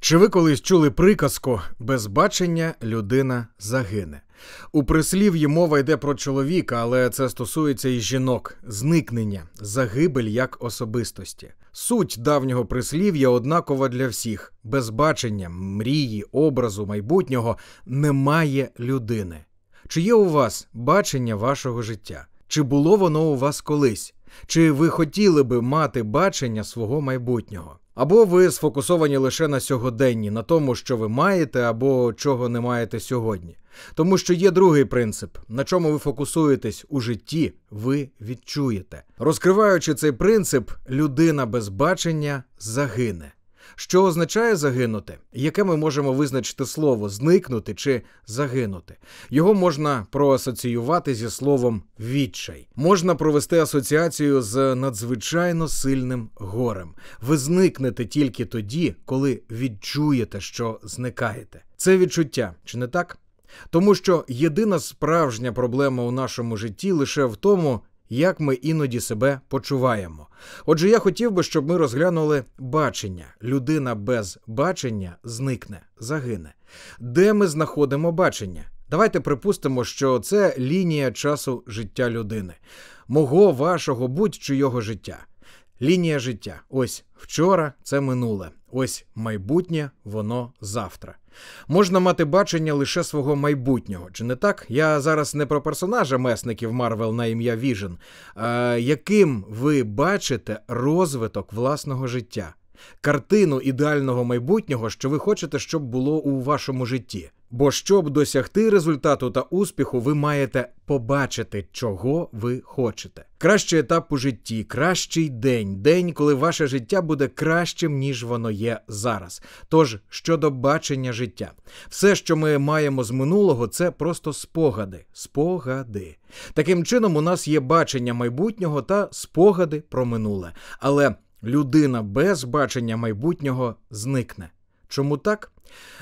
Чи ви колись чули приказку без бачення людина загине? У прислів'ї мова йде про чоловіка, але це стосується і жінок, зникнення, загибель як особистості. Суть давнього прислів'я однакова для всіх: без бачення, мрії, образу майбутнього немає людини. Чи є у вас бачення вашого життя? Чи було воно у вас колись? Чи ви хотіли би мати бачення свого майбутнього? Або ви сфокусовані лише на сьогоденні, на тому, що ви маєте, або чого не маєте сьогодні. Тому що є другий принцип, на чому ви фокусуєтесь у житті, ви відчуєте. Розкриваючи цей принцип, людина без бачення загине. Що означає загинути? Яке ми можемо визначити слово зникнути чи загинути? Його можна проасоціювати зі словом відчай, можна провести асоціацію з надзвичайно сильним горем. Ви зникнете тільки тоді, коли відчуєте, що зникаєте. Це відчуття, чи не так? Тому що єдина справжня проблема у нашому житті лише в тому, як ми іноді себе почуваємо. Отже, я хотів би, щоб ми розглянули бачення. Людина без бачення зникне, загине. Де ми знаходимо бачення? Давайте припустимо, що це лінія часу життя людини, мого, вашого, будь-чийого життя. Лінія життя. Ось вчора це минуле. Ось майбутнє, воно завтра. Можна мати бачення лише свого майбутнього, чи не так? Я зараз не про персонажа месників Марвел на ім'я Віжен, яким ви бачите розвиток власного життя картину ідеального майбутнього, що ви хочете, щоб було у вашому житті. Бо щоб досягти результату та успіху, ви маєте побачити, чого ви хочете. Кращий етап у житті, кращий день, день, коли ваше життя буде кращим, ніж воно є зараз. Тож щодо бачення життя, все, що ми маємо з минулого, це просто спогади. Спогади. Таким чином, у нас є бачення майбутнього та спогади про минуле. Але людина без бачення майбутнього зникне. Чому так?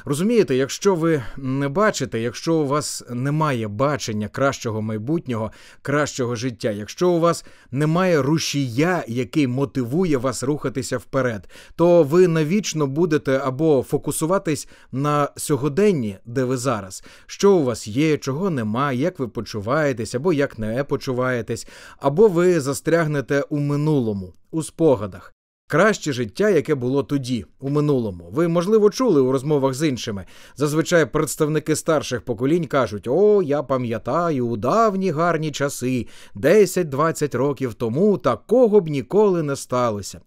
Розумієте, якщо ви не бачите, якщо у вас немає бачення кращого майбутнього, кращого життя, якщо у вас немає рушія, який мотивує вас рухатися вперед, то ви навічно будете або фокусуватись на сьогоденні, де ви зараз, що у вас є, чого нема, як ви почуваєтесь, або як не почуваєтесь, або ви застрягнете у минулому, у спогадах. Краще життя, яке було тоді, у минулому. Ви, можливо, чули у розмовах з іншими. Зазвичай представники старших поколінь кажуть: О, я пам'ятаю, у давні гарні часи, 10-20 років тому такого б ніколи не сталося.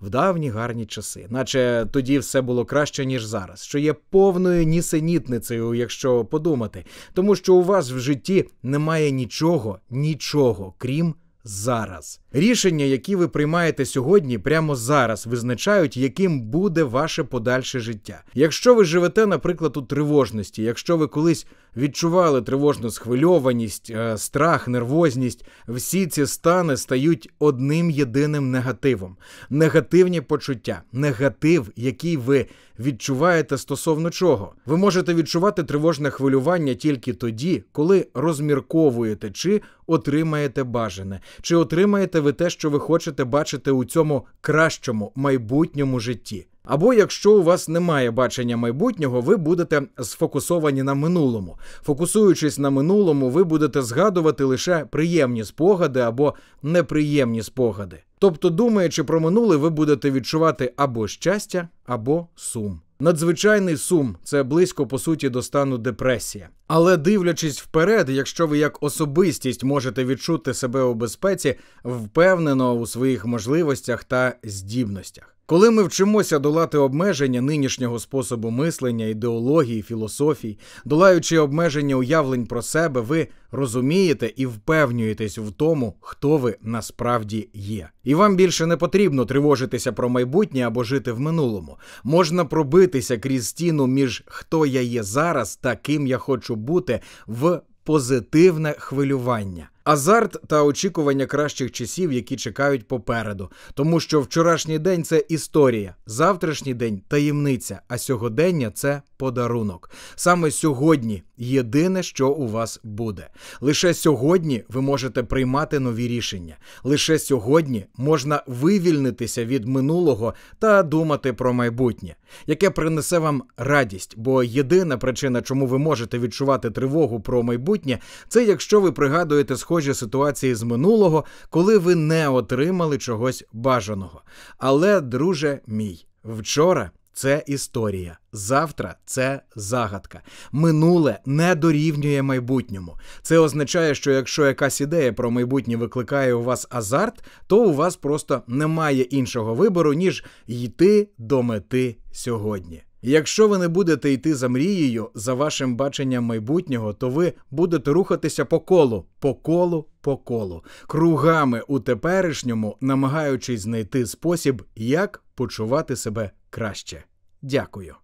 В давні гарні часи, наче тоді все було краще, ніж зараз, що є повною нісенітницею, якщо подумати, тому що у вас в житті немає нічого, нічого, крім зараз. Рішення, які ви приймаєте сьогодні, прямо зараз визначають, яким буде ваше подальше життя. Якщо ви живете, наприклад, у тривожності, якщо ви колись відчували тривожну схвильованість, е, страх, нервозність, всі ці стани стають одним єдиним негативом, негативні почуття, негатив, який ви відчуваєте стосовно чого. Ви можете відчувати тривожне хвилювання тільки тоді, коли розмірковуєте, чи отримаєте бажане, чи отримаєте бачите ви те, що ви хочете бачити у цьому кращому майбутньому житті. Або якщо у вас немає бачення майбутнього, ви будете сфокусовані на минулому. Фокусуючись на минулому, ви будете згадувати лише приємні спогади або неприємні спогади. Тобто, думаючи про минуле, ви будете відчувати або щастя, або сум. Надзвичайний сум це близько по суті до стану депресія. Але дивлячись вперед, якщо ви як особистість можете відчути себе у безпеці, впевнено у своїх можливостях та здібностях. Коли ми вчимося долати обмеження нинішнього способу мислення, ідеології, філософій, долаючи обмеження уявлень про себе, ви розумієте і впевнюєтесь в тому, хто ви насправді є. І вам більше не потрібно тривожитися про майбутнє або жити в минулому. Можна пробитися крізь стіну між хто я є зараз та ким я хочу бути в позитивне хвилювання. Азарт та очікування кращих часів, які чекають попереду, тому що вчорашній день це історія, завтрашній день таємниця, а сьогодення це подарунок. Саме сьогодні єдине, що у вас буде. Лише сьогодні ви можете приймати нові рішення. Лише сьогодні можна вивільнитися від минулого та думати про майбутнє, яке принесе вам радість, бо єдина причина, чому ви можете відчувати тривогу про майбутнє, це якщо ви пригадуєте схожі схожі ситуації з минулого, коли ви не отримали чогось бажаного. Але, друже мій, вчора. Це історія. Завтра це загадка. Минуле не дорівнює майбутньому. Це означає, що якщо якась ідея про майбутнє викликає у вас азарт, то у вас просто немає іншого вибору, ніж йти до мети сьогодні. Якщо ви не будете йти за мрією, за вашим баченням майбутнього, то ви будете рухатися по колу, по колу, по колу, кругами у теперішньому, намагаючись знайти спосіб, як почувати себе краще. Дякую.